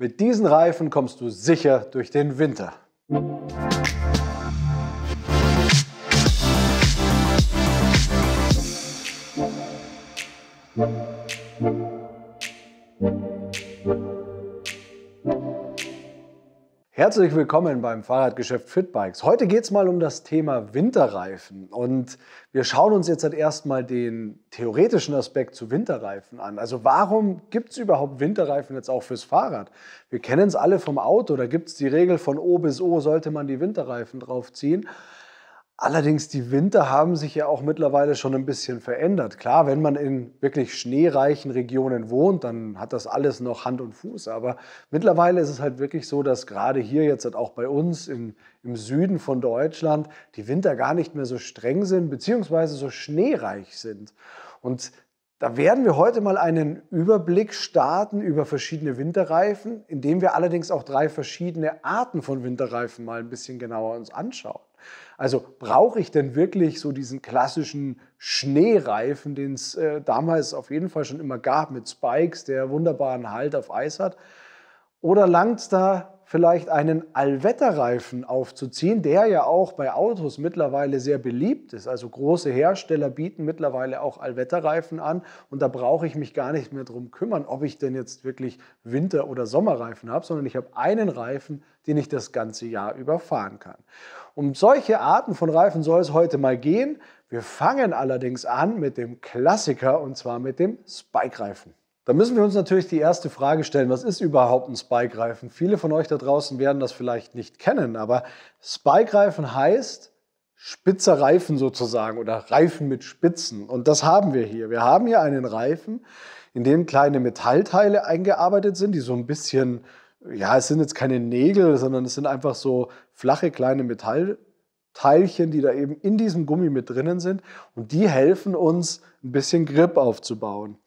Mit diesen Reifen kommst du sicher durch den Winter. Musik Herzlich willkommen beim Fahrradgeschäft Fitbikes. Heute geht es mal um das Thema Winterreifen und wir schauen uns jetzt halt erstmal den theoretischen Aspekt zu Winterreifen an. Also warum gibt es überhaupt Winterreifen jetzt auch fürs Fahrrad? Wir kennen es alle vom Auto, da gibt es die Regel von O bis O sollte man die Winterreifen draufziehen. Allerdings, die Winter haben sich ja auch mittlerweile schon ein bisschen verändert. Klar, wenn man in wirklich schneereichen Regionen wohnt, dann hat das alles noch Hand und Fuß. Aber mittlerweile ist es halt wirklich so, dass gerade hier jetzt halt auch bei uns in, im Süden von Deutschland die Winter gar nicht mehr so streng sind, beziehungsweise so schneereich sind. Und da werden wir heute mal einen Überblick starten über verschiedene Winterreifen, indem wir allerdings auch drei verschiedene Arten von Winterreifen mal ein bisschen genauer uns anschauen. Also brauche ich denn wirklich so diesen klassischen Schneereifen, den es äh, damals auf jeden Fall schon immer gab mit Spikes, der wunderbaren Halt auf Eis hat? Oder langt es da vielleicht einen Allwetterreifen aufzuziehen, der ja auch bei Autos mittlerweile sehr beliebt ist. Also große Hersteller bieten mittlerweile auch Allwetterreifen an und da brauche ich mich gar nicht mehr drum kümmern, ob ich denn jetzt wirklich Winter- oder Sommerreifen habe, sondern ich habe einen Reifen, den ich das ganze Jahr über fahren kann. Um solche Arten von Reifen soll es heute mal gehen. Wir fangen allerdings an mit dem Klassiker und zwar mit dem Spike-Reifen. Da müssen wir uns natürlich die erste Frage stellen, was ist überhaupt ein Spike-Reifen? Viele von euch da draußen werden das vielleicht nicht kennen, aber Spike-Reifen heißt spitzer Reifen sozusagen oder Reifen mit Spitzen. Und das haben wir hier. Wir haben hier einen Reifen, in dem kleine Metallteile eingearbeitet sind, die so ein bisschen, ja, es sind jetzt keine Nägel, sondern es sind einfach so flache kleine Metallteilchen, die da eben in diesem Gummi mit drinnen sind und die helfen uns ein bisschen Grip aufzubauen.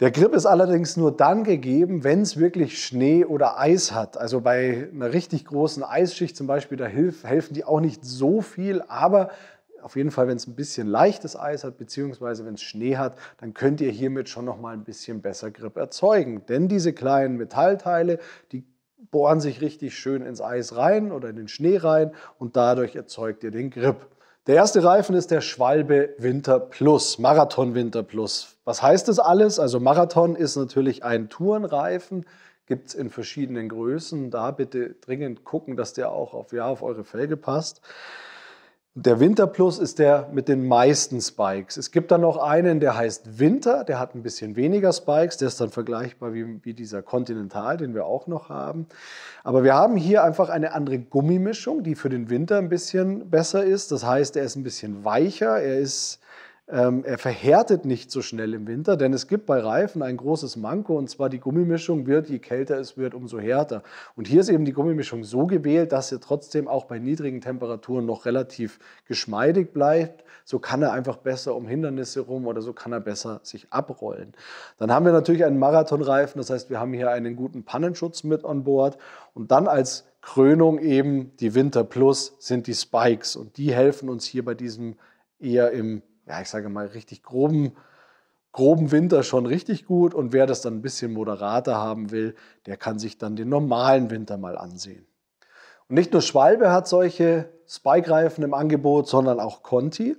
Der Grip ist allerdings nur dann gegeben, wenn es wirklich Schnee oder Eis hat. Also bei einer richtig großen Eisschicht zum Beispiel, da hilf, helfen die auch nicht so viel, aber auf jeden Fall, wenn es ein bisschen leichtes Eis hat, beziehungsweise wenn es Schnee hat, dann könnt ihr hiermit schon nochmal ein bisschen besser Grip erzeugen. Denn diese kleinen Metallteile, die bohren sich richtig schön ins Eis rein oder in den Schnee rein und dadurch erzeugt ihr den Grip. Der erste Reifen ist der Schwalbe Winter Plus, Marathon Winter Plus. Was heißt das alles? Also Marathon ist natürlich ein Tourenreifen, gibt es in verschiedenen Größen. Da bitte dringend gucken, dass der auch auf, ja, auf eure Felge passt. Der Winter Plus ist der mit den meisten Spikes. Es gibt dann noch einen, der heißt Winter, der hat ein bisschen weniger Spikes, der ist dann vergleichbar wie, wie dieser Continental, den wir auch noch haben. Aber wir haben hier einfach eine andere Gummimischung, die für den Winter ein bisschen besser ist. Das heißt, er ist ein bisschen weicher, er ist ähm, er verhärtet nicht so schnell im Winter, denn es gibt bei Reifen ein großes Manko und zwar die Gummimischung wird, je kälter es wird, umso härter. Und hier ist eben die Gummimischung so gewählt, dass er trotzdem auch bei niedrigen Temperaturen noch relativ geschmeidig bleibt. So kann er einfach besser um Hindernisse rum oder so kann er besser sich abrollen. Dann haben wir natürlich einen Marathonreifen, das heißt, wir haben hier einen guten Pannenschutz mit an Bord und dann als Krönung eben die Winter Plus sind die Spikes und die helfen uns hier bei diesem eher im ja, ich sage mal, richtig groben, groben Winter schon richtig gut. Und wer das dann ein bisschen moderater haben will, der kann sich dann den normalen Winter mal ansehen. Und nicht nur Schwalbe hat solche Spike-Reifen im Angebot, sondern auch Conti.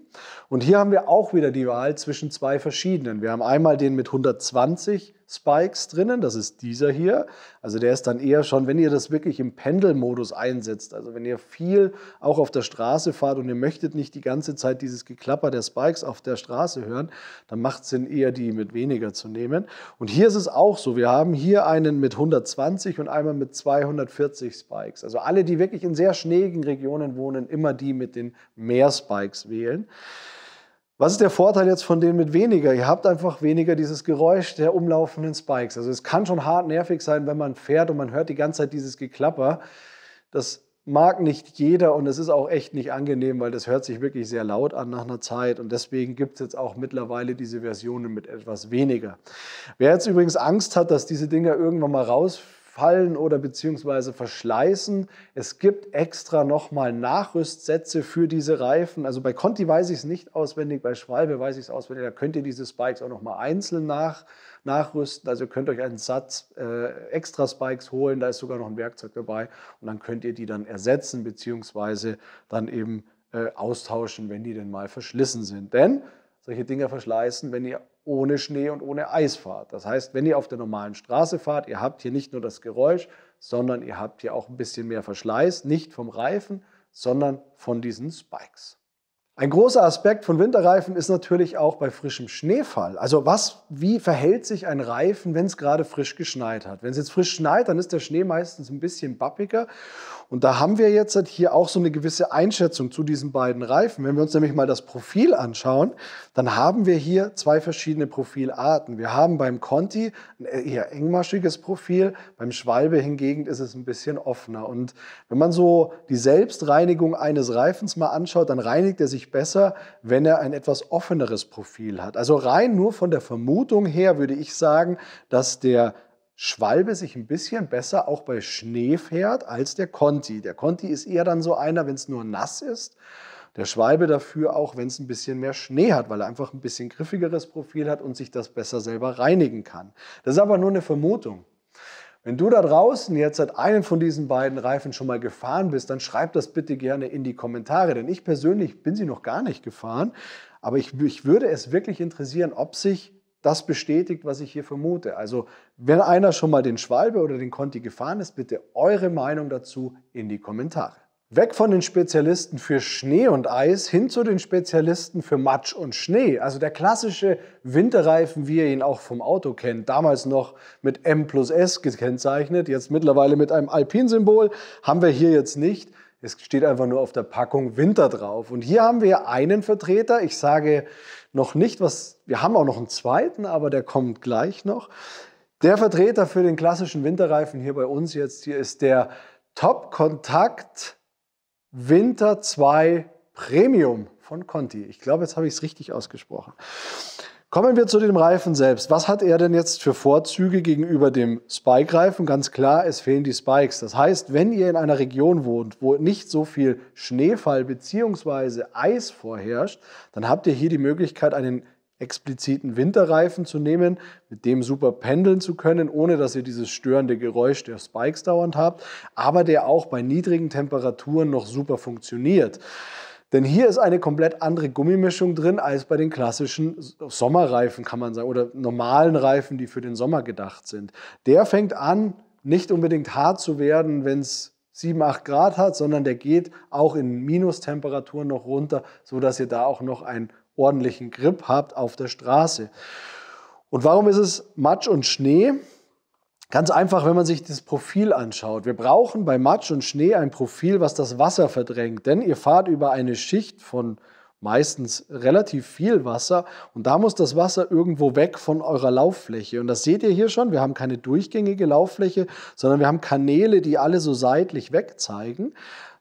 Und hier haben wir auch wieder die Wahl zwischen zwei verschiedenen. Wir haben einmal den mit 120 Spikes drinnen. Das ist dieser hier. Also der ist dann eher schon, wenn ihr das wirklich im Pendelmodus einsetzt, also wenn ihr viel auch auf der Straße fahrt und ihr möchtet nicht die ganze Zeit dieses Geklapper der Spikes auf der Straße hören, dann macht es Sinn, eher die mit weniger zu nehmen. Und hier ist es auch so. Wir haben hier einen mit 120 und einmal mit 240 Spikes. Also alle, die wirklich in sehr schneeigen Regionen wohnen, immer die mit den mehr Spikes wählen. Was ist der Vorteil jetzt von denen mit weniger? Ihr habt einfach weniger dieses Geräusch der umlaufenden Spikes. Also es kann schon hart nervig sein, wenn man fährt und man hört die ganze Zeit dieses Geklapper. Das mag nicht jeder und es ist auch echt nicht angenehm, weil das hört sich wirklich sehr laut an nach einer Zeit und deswegen gibt es jetzt auch mittlerweile diese Versionen mit etwas weniger. Wer jetzt übrigens Angst hat, dass diese Dinger irgendwann mal rausfliegen, fallen oder beziehungsweise verschleißen. Es gibt extra nochmal Nachrüstsätze für diese Reifen. Also bei Conti weiß ich es nicht auswendig, bei Schwalbe weiß ich es auswendig. Da könnt ihr diese Spikes auch nochmal einzeln nach, nachrüsten. Also ihr könnt euch einen Satz äh, extra Spikes holen. Da ist sogar noch ein Werkzeug dabei. Und dann könnt ihr die dann ersetzen, beziehungsweise dann eben äh, austauschen, wenn die denn mal verschlissen sind. Denn solche Dinger verschleißen, wenn ihr ohne Schnee und ohne Eis fahrt. Das heißt, wenn ihr auf der normalen Straße fahrt, ihr habt hier nicht nur das Geräusch, sondern ihr habt hier auch ein bisschen mehr Verschleiß, nicht vom Reifen, sondern von diesen Spikes. Ein großer Aspekt von Winterreifen ist natürlich auch bei frischem Schneefall. Also was, wie verhält sich ein Reifen, wenn es gerade frisch geschneit hat? Wenn es jetzt frisch schneit, dann ist der Schnee meistens ein bisschen bappiger. Und da haben wir jetzt hier auch so eine gewisse Einschätzung zu diesen beiden Reifen. Wenn wir uns nämlich mal das Profil anschauen, dann haben wir hier zwei verschiedene Profilarten. Wir haben beim Conti ein eher engmaschiges Profil, beim Schwalbe hingegen ist es ein bisschen offener. Und wenn man so die Selbstreinigung eines Reifens mal anschaut, dann reinigt er sich besser, wenn er ein etwas offeneres Profil hat. Also rein nur von der Vermutung her würde ich sagen, dass der Schwalbe sich ein bisschen besser auch bei Schnee fährt als der Conti. Der Conti ist eher dann so einer, wenn es nur nass ist. Der Schwalbe dafür auch, wenn es ein bisschen mehr Schnee hat, weil er einfach ein bisschen griffigeres Profil hat und sich das besser selber reinigen kann. Das ist aber nur eine Vermutung. Wenn du da draußen jetzt seit einem von diesen beiden Reifen schon mal gefahren bist, dann schreib das bitte gerne in die Kommentare, denn ich persönlich bin sie noch gar nicht gefahren, aber ich, ich würde es wirklich interessieren, ob sich das bestätigt, was ich hier vermute. Also wenn einer schon mal den Schwalbe oder den Conti gefahren ist, bitte eure Meinung dazu in die Kommentare. Weg von den Spezialisten für Schnee und Eis hin zu den Spezialisten für Matsch und Schnee. Also der klassische Winterreifen, wie ihr ihn auch vom Auto kennt. Damals noch mit M plus S gekennzeichnet, jetzt mittlerweile mit einem Alpin-Symbol. Haben wir hier jetzt nicht. Es steht einfach nur auf der Packung Winter drauf. Und hier haben wir einen Vertreter. Ich sage noch nicht, was. Wir haben auch noch einen zweiten, aber der kommt gleich noch. Der Vertreter für den klassischen Winterreifen hier bei uns jetzt hier ist der Top Kontakt Winter 2 Premium von Conti. Ich glaube, jetzt habe ich es richtig ausgesprochen. Kommen wir zu dem Reifen selbst. Was hat er denn jetzt für Vorzüge gegenüber dem Spike-Reifen? Ganz klar, es fehlen die Spikes. Das heißt, wenn ihr in einer Region wohnt, wo nicht so viel Schneefall bzw. Eis vorherrscht, dann habt ihr hier die Möglichkeit, einen expliziten Winterreifen zu nehmen, mit dem super pendeln zu können, ohne dass ihr dieses störende Geräusch der Spikes dauernd habt, aber der auch bei niedrigen Temperaturen noch super funktioniert. Denn hier ist eine komplett andere Gummimischung drin als bei den klassischen Sommerreifen, kann man sagen, oder normalen Reifen, die für den Sommer gedacht sind. Der fängt an, nicht unbedingt hart zu werden, wenn es 7, 8 Grad hat, sondern der geht auch in Minustemperaturen noch runter, sodass ihr da auch noch ein ordentlichen Grip habt auf der Straße. Und warum ist es Matsch und Schnee? Ganz einfach, wenn man sich das Profil anschaut. Wir brauchen bei Matsch und Schnee ein Profil, was das Wasser verdrängt, denn ihr fahrt über eine Schicht von meistens relativ viel Wasser und da muss das Wasser irgendwo weg von eurer Lauffläche. Und das seht ihr hier schon, wir haben keine durchgängige Lauffläche, sondern wir haben Kanäle, die alle so seitlich wegzeigen.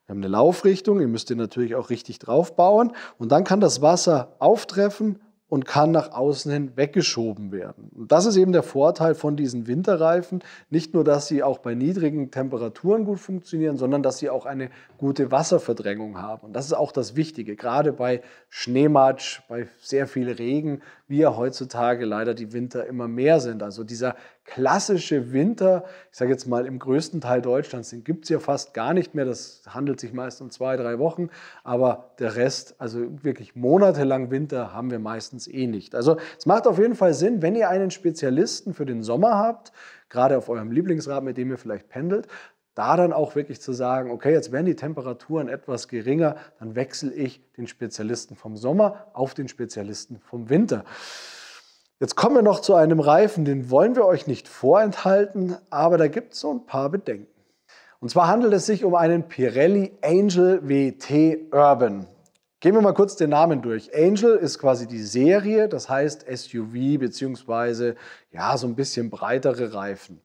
Wir haben eine Laufrichtung, ihr müsst den natürlich auch richtig draufbauen und dann kann das Wasser auftreffen und kann nach außen hin weggeschoben werden. Und das ist eben der Vorteil von diesen Winterreifen. Nicht nur, dass sie auch bei niedrigen Temperaturen gut funktionieren, sondern dass sie auch eine gute Wasserverdrängung haben. Und das ist auch das Wichtige. Gerade bei Schneematsch, bei sehr viel Regen wir heutzutage leider die Winter immer mehr sind. Also dieser klassische Winter, ich sage jetzt mal im größten Teil Deutschlands, den gibt es ja fast gar nicht mehr. Das handelt sich meist um zwei, drei Wochen. Aber der Rest, also wirklich monatelang Winter, haben wir meistens eh nicht. Also es macht auf jeden Fall Sinn, wenn ihr einen Spezialisten für den Sommer habt, gerade auf eurem Lieblingsrad, mit dem ihr vielleicht pendelt, da dann auch wirklich zu sagen, okay, jetzt werden die Temperaturen etwas geringer, dann wechsle ich den Spezialisten vom Sommer auf den Spezialisten vom Winter. Jetzt kommen wir noch zu einem Reifen, den wollen wir euch nicht vorenthalten, aber da gibt es so ein paar Bedenken. Und zwar handelt es sich um einen Pirelli Angel WT Urban. Gehen wir mal kurz den Namen durch. Angel ist quasi die Serie, das heißt SUV beziehungsweise ja, so ein bisschen breitere Reifen.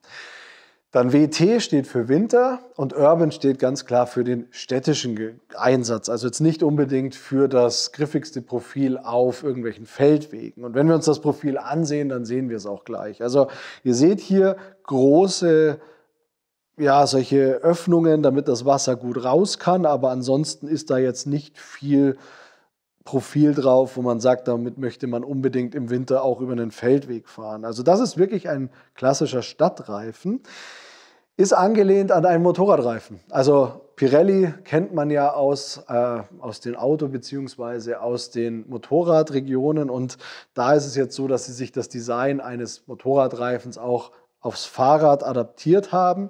Dann WT e steht für Winter und Urban steht ganz klar für den städtischen Einsatz. Also jetzt nicht unbedingt für das griffigste Profil auf irgendwelchen Feldwegen. Und wenn wir uns das Profil ansehen, dann sehen wir es auch gleich. Also ihr seht hier große, ja, solche Öffnungen, damit das Wasser gut raus kann. Aber ansonsten ist da jetzt nicht viel Profil drauf, wo man sagt, damit möchte man unbedingt im Winter auch über einen Feldweg fahren. Also das ist wirklich ein klassischer Stadtreifen ist angelehnt an einen Motorradreifen. Also Pirelli kennt man ja aus, äh, aus den Auto- bzw. aus den Motorradregionen und da ist es jetzt so, dass sie sich das Design eines Motorradreifens auch aufs Fahrrad adaptiert haben.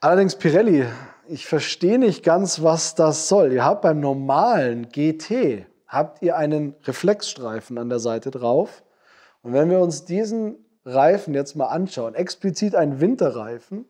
Allerdings Pirelli, ich verstehe nicht ganz, was das soll. Ihr habt beim normalen GT habt ihr einen Reflexstreifen an der Seite drauf und wenn wir uns diesen Reifen jetzt mal anschauen, explizit einen Winterreifen,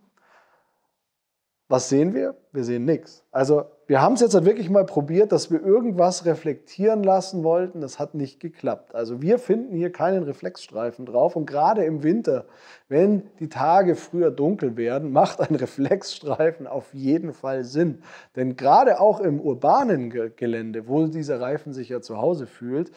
was sehen wir? Wir sehen nichts. Also wir haben es jetzt halt wirklich mal probiert, dass wir irgendwas reflektieren lassen wollten. Das hat nicht geklappt. Also wir finden hier keinen Reflexstreifen drauf. Und gerade im Winter, wenn die Tage früher dunkel werden, macht ein Reflexstreifen auf jeden Fall Sinn. Denn gerade auch im urbanen Gelände, wo dieser Reifen sich ja zu Hause fühlt,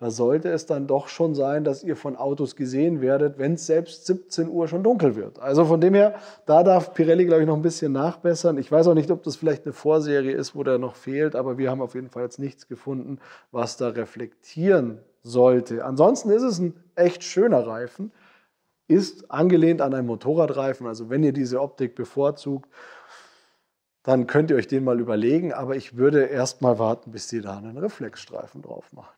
da sollte es dann doch schon sein, dass ihr von Autos gesehen werdet, wenn es selbst 17 Uhr schon dunkel wird. Also von dem her, da darf Pirelli, glaube ich, noch ein bisschen nachbessern. Ich weiß auch nicht, ob das vielleicht eine Vorserie ist, wo der noch fehlt, aber wir haben auf jeden Fall jetzt nichts gefunden, was da reflektieren sollte. Ansonsten ist es ein echt schöner Reifen, ist angelehnt an einen Motorradreifen. Also wenn ihr diese Optik bevorzugt, dann könnt ihr euch den mal überlegen, aber ich würde erst mal warten, bis die da einen Reflexstreifen drauf machen.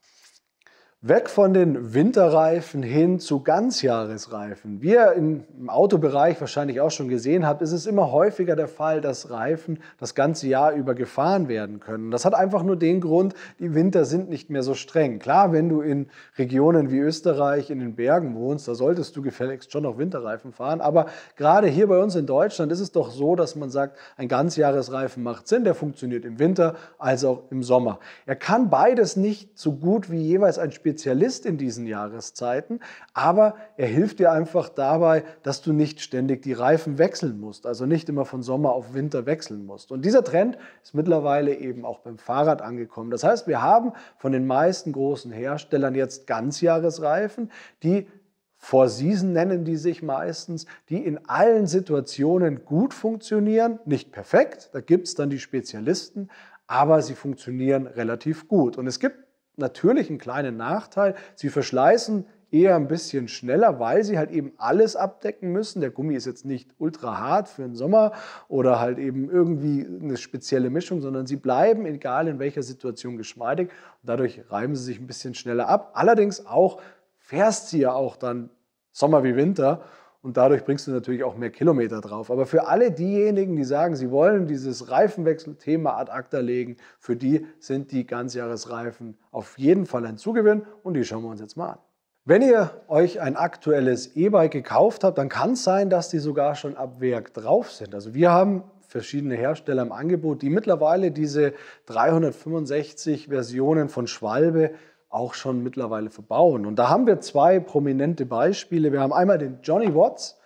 Weg von den Winterreifen hin zu Ganzjahresreifen. Wie ihr im Autobereich wahrscheinlich auch schon gesehen habt, ist es immer häufiger der Fall, dass Reifen das ganze Jahr über gefahren werden können. Das hat einfach nur den Grund, die Winter sind nicht mehr so streng. Klar, wenn du in Regionen wie Österreich in den Bergen wohnst, da solltest du gefälligst schon noch Winterreifen fahren. Aber gerade hier bei uns in Deutschland ist es doch so, dass man sagt, ein Ganzjahresreifen macht Sinn. Der funktioniert im Winter als auch im Sommer. Er kann beides nicht so gut wie jeweils ein Spiel Spezialist in diesen Jahreszeiten, aber er hilft dir einfach dabei, dass du nicht ständig die Reifen wechseln musst, also nicht immer von Sommer auf Winter wechseln musst. Und dieser Trend ist mittlerweile eben auch beim Fahrrad angekommen. Das heißt, wir haben von den meisten großen Herstellern jetzt Ganzjahresreifen, die vor Season nennen die sich meistens, die in allen Situationen gut funktionieren, nicht perfekt, da gibt es dann die Spezialisten, aber sie funktionieren relativ gut. Und es gibt natürlich einen kleinen Nachteil. Sie verschleißen eher ein bisschen schneller, weil sie halt eben alles abdecken müssen. Der Gummi ist jetzt nicht ultra hart für den Sommer oder halt eben irgendwie eine spezielle Mischung, sondern sie bleiben, egal in welcher Situation, geschmeidig. Und dadurch reiben sie sich ein bisschen schneller ab. Allerdings auch fährst sie ja auch dann Sommer wie Winter und dadurch bringst du natürlich auch mehr Kilometer drauf. Aber für alle diejenigen, die sagen, sie wollen dieses Reifenwechselthema ad acta legen, für die sind die Ganzjahresreifen auf jeden Fall ein Zugewinn und die schauen wir uns jetzt mal an. Wenn ihr euch ein aktuelles E-Bike gekauft habt, dann kann es sein, dass die sogar schon ab Werk drauf sind. Also wir haben verschiedene Hersteller im Angebot, die mittlerweile diese 365 Versionen von Schwalbe auch schon mittlerweile verbauen. Und da haben wir zwei prominente Beispiele. Wir haben einmal den Johnny Watts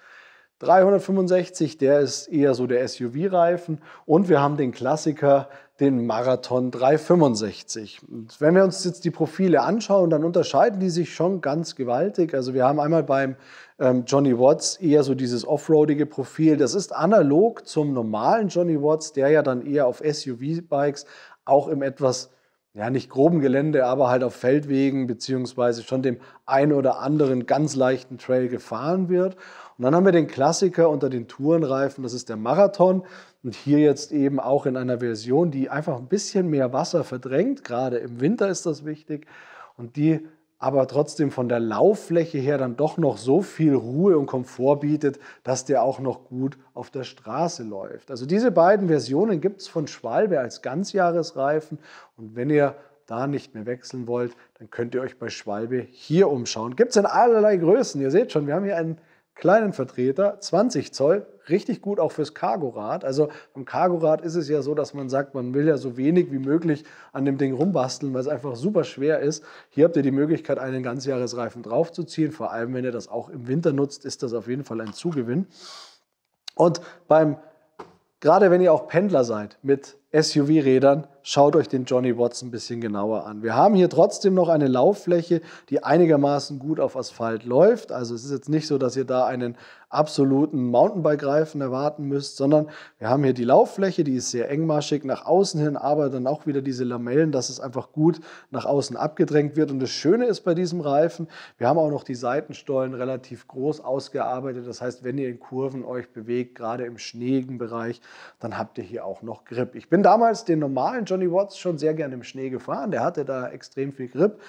365, der ist eher so der SUV-Reifen. Und wir haben den Klassiker, den Marathon 365. Und wenn wir uns jetzt die Profile anschauen, dann unterscheiden die sich schon ganz gewaltig. Also wir haben einmal beim ähm, Johnny Watts eher so dieses offroadige Profil. Das ist analog zum normalen Johnny Watts, der ja dann eher auf SUV-Bikes auch im etwas ja, nicht groben Gelände, aber halt auf Feldwegen beziehungsweise schon dem ein oder anderen ganz leichten Trail gefahren wird. Und dann haben wir den Klassiker unter den Tourenreifen, das ist der Marathon. Und hier jetzt eben auch in einer Version, die einfach ein bisschen mehr Wasser verdrängt. Gerade im Winter ist das wichtig. Und die aber trotzdem von der Lauffläche her dann doch noch so viel Ruhe und Komfort bietet, dass der auch noch gut auf der Straße läuft. Also diese beiden Versionen gibt es von Schwalbe als Ganzjahresreifen und wenn ihr da nicht mehr wechseln wollt, dann könnt ihr euch bei Schwalbe hier umschauen. Gibt es in allerlei Größen. Ihr seht schon, wir haben hier einen kleinen Vertreter, 20 Zoll, richtig gut auch fürs Cargorad. Also beim Cargorad ist es ja so, dass man sagt, man will ja so wenig wie möglich an dem Ding rumbasteln, weil es einfach super schwer ist. Hier habt ihr die Möglichkeit, einen Ganzjahresreifen draufzuziehen. Vor allem, wenn ihr das auch im Winter nutzt, ist das auf jeden Fall ein Zugewinn. Und beim, gerade wenn ihr auch Pendler seid mit SUV-Rädern, schaut euch den Johnny Watts ein bisschen genauer an. Wir haben hier trotzdem noch eine Lauffläche, die einigermaßen gut auf Asphalt läuft. Also es ist jetzt nicht so, dass ihr da einen absoluten Mountainbike-Reifen erwarten müsst, sondern wir haben hier die Lauffläche, die ist sehr engmaschig nach außen hin, aber dann auch wieder diese Lamellen, dass es einfach gut nach außen abgedrängt wird. Und das Schöne ist bei diesem Reifen, wir haben auch noch die Seitenstollen relativ groß ausgearbeitet. Das heißt, wenn ihr in Kurven euch bewegt, gerade im schneeigen Bereich, dann habt ihr hier auch noch Grip. Ich bin bin damals den normalen Johnny Watts schon sehr gerne im Schnee gefahren. Der hatte da extrem viel Grip.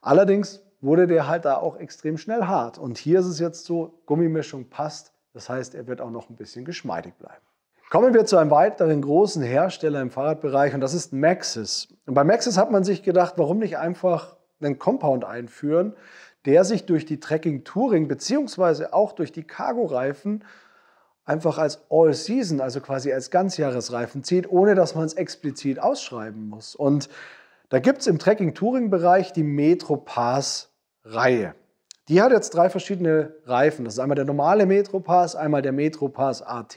Allerdings wurde der halt da auch extrem schnell hart. Und hier ist es jetzt so, Gummimischung passt. Das heißt, er wird auch noch ein bisschen geschmeidig bleiben. Kommen wir zu einem weiteren großen Hersteller im Fahrradbereich und das ist Maxis. Und bei Maxis hat man sich gedacht, warum nicht einfach einen Compound einführen, der sich durch die Trekking Touring beziehungsweise auch durch die Cargo-Reifen einfach als All-Season, also quasi als Ganzjahresreifen zieht, ohne dass man es explizit ausschreiben muss. Und da gibt es im Trekking-Touring-Bereich die Metro Pass-Reihe. Die hat jetzt drei verschiedene Reifen. Das ist einmal der normale Metropass, einmal der Metropass AT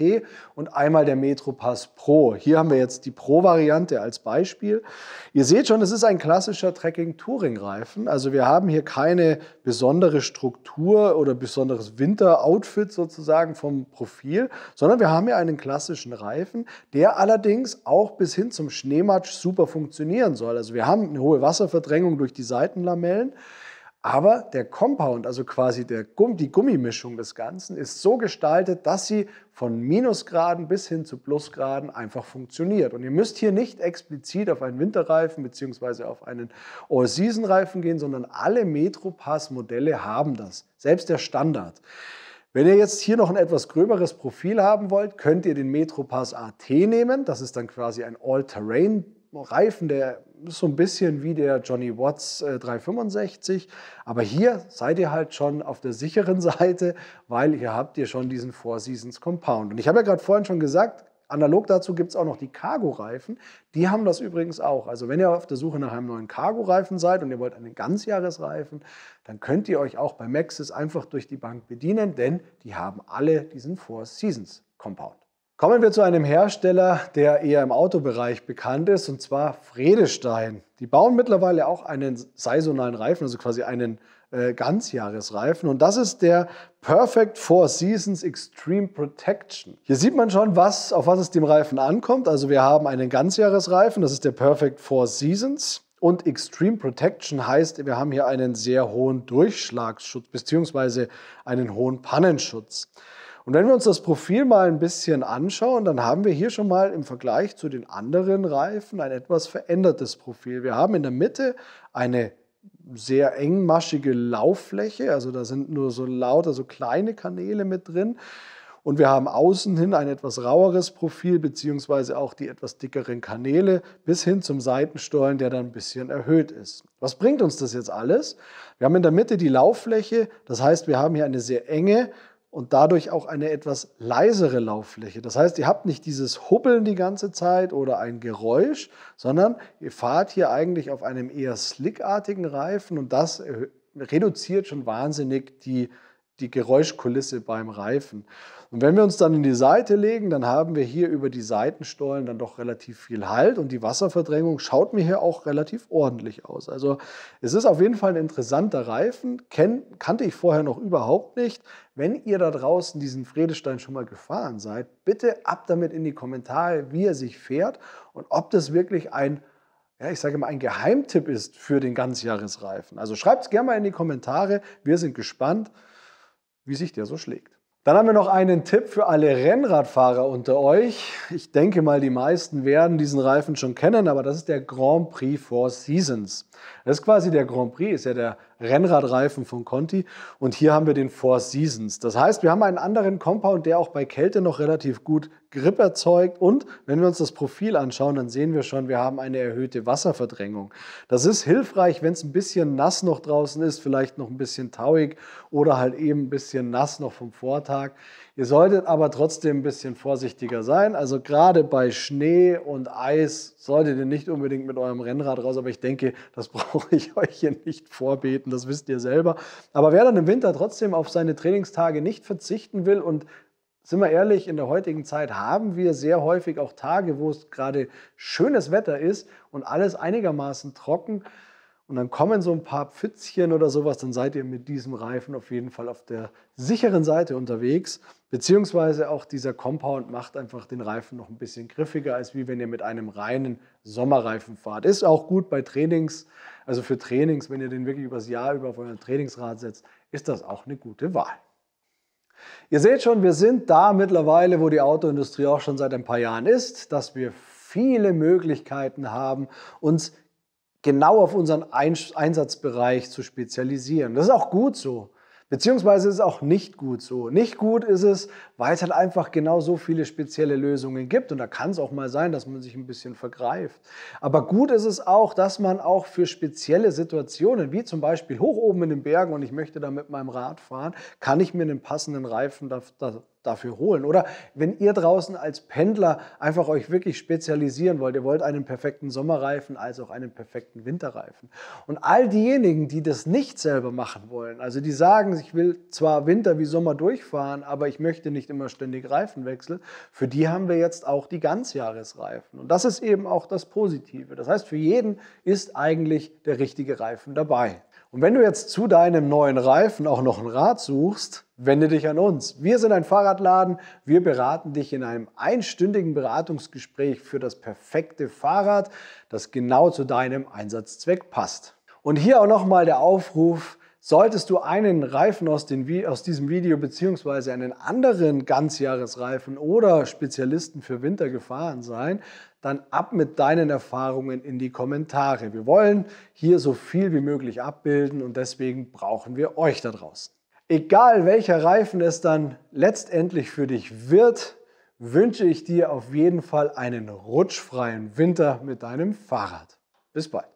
und einmal der Metropass Pro. Hier haben wir jetzt die Pro-Variante als Beispiel. Ihr seht schon, es ist ein klassischer Trekking-Touring-Reifen. Also wir haben hier keine besondere Struktur oder besonderes Winter-Outfit sozusagen vom Profil, sondern wir haben hier einen klassischen Reifen, der allerdings auch bis hin zum Schneematsch super funktionieren soll. Also wir haben eine hohe Wasserverdrängung durch die Seitenlamellen. Aber der Compound, also quasi der Gumm, die Gummimischung des Ganzen, ist so gestaltet, dass sie von Minusgraden bis hin zu Plusgraden einfach funktioniert. Und ihr müsst hier nicht explizit auf einen Winterreifen bzw. auf einen All-Season-Reifen gehen, sondern alle Metropass-Modelle haben das, selbst der Standard. Wenn ihr jetzt hier noch ein etwas gröberes Profil haben wollt, könnt ihr den Metropass AT nehmen. Das ist dann quasi ein All-Terrain Reifen, der ist so ein bisschen wie der Johnny Watts 365. Äh, Aber hier seid ihr halt schon auf der sicheren Seite, weil hier habt ihr schon diesen Four Seasons Compound. Und ich habe ja gerade vorhin schon gesagt, Analog dazu gibt es auch noch die Cargo-Reifen. Die haben das übrigens auch. Also wenn ihr auf der Suche nach einem neuen Cargo-Reifen seid und ihr wollt einen Ganzjahresreifen, dann könnt ihr euch auch bei Maxis einfach durch die Bank bedienen, denn die haben alle diesen Four Seasons Compound. Kommen wir zu einem Hersteller, der eher im Autobereich bekannt ist, und zwar Fredestein. Die bauen mittlerweile auch einen saisonalen Reifen, also quasi einen äh, Ganzjahresreifen. Und das ist der Perfect Four Seasons Extreme Protection. Hier sieht man schon, was, auf was es dem Reifen ankommt. Also wir haben einen Ganzjahresreifen, das ist der Perfect Four Seasons. Und Extreme Protection heißt, wir haben hier einen sehr hohen Durchschlagsschutz bzw. einen hohen Pannenschutz. Und wenn wir uns das Profil mal ein bisschen anschauen, dann haben wir hier schon mal im Vergleich zu den anderen Reifen ein etwas verändertes Profil. Wir haben in der Mitte eine sehr engmaschige Lauffläche, also da sind nur so lauter, so kleine Kanäle mit drin. Und wir haben außen hin ein etwas raueres Profil, beziehungsweise auch die etwas dickeren Kanäle bis hin zum Seitenstollen, der dann ein bisschen erhöht ist. Was bringt uns das jetzt alles? Wir haben in der Mitte die Lauffläche, das heißt, wir haben hier eine sehr enge und dadurch auch eine etwas leisere Lauffläche. Das heißt, ihr habt nicht dieses Hubbeln die ganze Zeit oder ein Geräusch, sondern ihr fahrt hier eigentlich auf einem eher slickartigen Reifen und das äh, reduziert schon wahnsinnig die die Geräuschkulisse beim Reifen. Und wenn wir uns dann in die Seite legen, dann haben wir hier über die Seitenstollen dann doch relativ viel Halt und die Wasserverdrängung schaut mir hier auch relativ ordentlich aus. Also es ist auf jeden Fall ein interessanter Reifen, Ken kannte ich vorher noch überhaupt nicht. Wenn ihr da draußen diesen Fredestein schon mal gefahren seid, bitte ab damit in die Kommentare, wie er sich fährt und ob das wirklich ein ja, ich sage mal, ein Geheimtipp ist für den Ganzjahresreifen. Also schreibt es gerne mal in die Kommentare. Wir sind gespannt wie sich der so schlägt. Dann haben wir noch einen Tipp für alle Rennradfahrer unter euch. Ich denke mal, die meisten werden diesen Reifen schon kennen, aber das ist der Grand Prix Four Seasons. Das ist quasi der Grand Prix, ist ja der Rennradreifen von Conti. Und hier haben wir den Four Seasons. Das heißt, wir haben einen anderen Compound, der auch bei Kälte noch relativ gut Grip erzeugt. Und wenn wir uns das Profil anschauen, dann sehen wir schon, wir haben eine erhöhte Wasserverdrängung. Das ist hilfreich, wenn es ein bisschen nass noch draußen ist, vielleicht noch ein bisschen tauig oder halt eben ein bisschen nass noch vom Vortag. Ihr solltet aber trotzdem ein bisschen vorsichtiger sein. Also gerade bei Schnee und Eis solltet ihr nicht unbedingt mit eurem Rennrad raus. Aber ich denke, das brauche ich euch hier nicht vorbeten, das wisst ihr selber. Aber wer dann im Winter trotzdem auf seine Trainingstage nicht verzichten will und sind wir ehrlich, in der heutigen Zeit haben wir sehr häufig auch Tage, wo es gerade schönes Wetter ist und alles einigermaßen trocken und dann kommen so ein paar Pfützchen oder sowas, dann seid ihr mit diesem Reifen auf jeden Fall auf der sicheren Seite unterwegs. Beziehungsweise auch dieser Compound macht einfach den Reifen noch ein bisschen griffiger, als wie wenn ihr mit einem reinen Sommerreifen fahrt. Ist auch gut bei Trainings, also für Trainings, wenn ihr den wirklich übers Jahr über auf euren Trainingsrad setzt, ist das auch eine gute Wahl. Ihr seht schon, wir sind da mittlerweile, wo die Autoindustrie auch schon seit ein paar Jahren ist, dass wir viele Möglichkeiten haben, uns genau auf unseren Einsatzbereich zu spezialisieren. Das ist auch gut so. Beziehungsweise ist es auch nicht gut so. Nicht gut ist es, weil es halt einfach genau so viele spezielle Lösungen gibt. Und da kann es auch mal sein, dass man sich ein bisschen vergreift. Aber gut ist es auch, dass man auch für spezielle Situationen, wie zum Beispiel hoch oben in den Bergen und ich möchte da mit meinem Rad fahren, kann ich mir einen passenden Reifen da, dafür holen. Oder wenn ihr draußen als Pendler einfach euch wirklich spezialisieren wollt, ihr wollt einen perfekten Sommerreifen als auch einen perfekten Winterreifen. Und all diejenigen, die das nicht selber machen wollen, also die sagen, ich will zwar Winter wie Sommer durchfahren, aber ich möchte nicht immer ständig Reifen wechseln, für die haben wir jetzt auch die Ganzjahresreifen. Und das ist eben auch das Positive. Das heißt, für jeden ist eigentlich der richtige Reifen dabei. Und wenn du jetzt zu deinem neuen Reifen auch noch ein Rad suchst, wende dich an uns. Wir sind ein Fahrradladen. Wir beraten dich in einem einstündigen Beratungsgespräch für das perfekte Fahrrad, das genau zu deinem Einsatzzweck passt. Und hier auch nochmal der Aufruf, Solltest du einen Reifen aus, den, aus diesem Video bzw. einen anderen Ganzjahresreifen oder Spezialisten für Winter gefahren sein, dann ab mit deinen Erfahrungen in die Kommentare. Wir wollen hier so viel wie möglich abbilden und deswegen brauchen wir euch da draußen. Egal welcher Reifen es dann letztendlich für dich wird, wünsche ich dir auf jeden Fall einen rutschfreien Winter mit deinem Fahrrad. Bis bald.